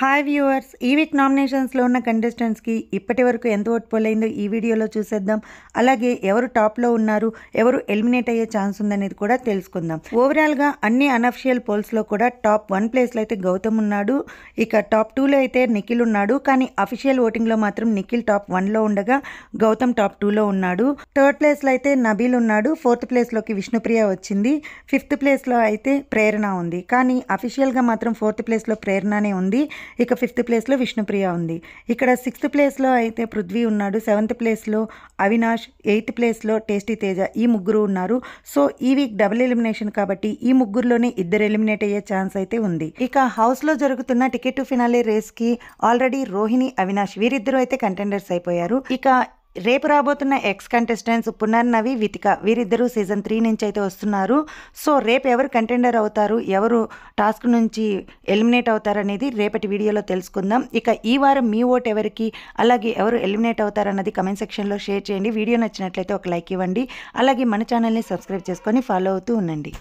hi viewers ఈ week నామినేషన్స్లో ఉన్న కంటెస్టెంట్స్కి ఇప్పటి వరకు ఎంత ఓట్ పోలైందో ఈ వీడియోలో చూసేద్దాం అలాగే ఎవరు టాప్లో ఉన్నారు ఎవరు ఎలిమినేట్ అయ్యే ఛాన్స్ ఉందనేది కూడా తెలుసుకుందాం ఓవరాల్గా అన్ని అనఫిషియల్ పోల్స్లో కూడా టాప్ వన్ ప్లేస్లో అయితే గౌతమ్ ఉన్నాడు ఇక టాప్ టూలో అయితే నిఖిల్ ఉన్నాడు కానీ అఫీషియల్ ఓటింగ్లో మాత్రం నిఖిల్ టాప్ వన్లో ఉండగా గౌతమ్ టాప్ టూలో ఉన్నాడు థర్డ్ ప్లేస్లో అయితే నబీల్ ఉన్నాడు ఫోర్త్ ప్లేస్లోకి విష్ణుప్రియ వచ్చింది ఫిఫ్త్ ప్లేస్లో అయితే ప్రేరణ ఉంది కానీ అఫీషియల్గా మాత్రం ఫోర్త్ ప్లేస్లో ప్రేరణనే ఉంది ఇక ఫిఫ్త్ ప్లేస్లో విష్ణుప్రియ ఉంది ఇక్కడ సిక్స్త్ ప్లేస్లో అయితే పృథ్వీ ఉన్నాడు సెవెంత్ ప్లేస్లో అవినాష్ ఎయిత్ ప్లేస్లో టేస్టీ తేజ ఈ ముగ్గురు ఉన్నారు సో ఈ వీక్ డబుల్ ఎలిమినేషన్ కాబట్టి ఈ ముగ్గురులోనే ఇద్దరు ఎలిమినేట్ అయ్యే ఛాన్స్ అయితే ఉంది ఇక హౌస్లో జరుగుతున్న టికెట్ ఫినాలే రేస్కి ఆల్రెడీ రోహిణి అవినాష్ వీరిద్దరూ అయితే కంటెండర్స్ అయిపోయారు ఇక రేపు రాబోతున్న ఎక్స్ కంటెస్టెంట్స్ పునర్నవి వితిక వీరిద్దరూ సీజన్ త్రీ నుంచి అయితే వస్తున్నారు సో రేపు ఎవరు కంటెండర్ అవుతారు ఎవరు టాస్క్ నుంచి ఎలిమినేట్ అవుతారు అనేది రేపటి వీడియోలో తెలుసుకుందాం ఇక ఈ వారం మీ ఓట్ ఎవరికి అలాగే ఎవరు ఎలిమినేట్ అవుతారు అన్నది కమెంట్ సెక్షన్లో షేర్ చేయండి వీడియో నచ్చినట్లయితే ఒక లైక్ ఇవ్వండి అలాగే మన ఛానల్ని సబ్స్క్రైబ్ చేసుకొని ఫాలో అవుతూ ఉండండి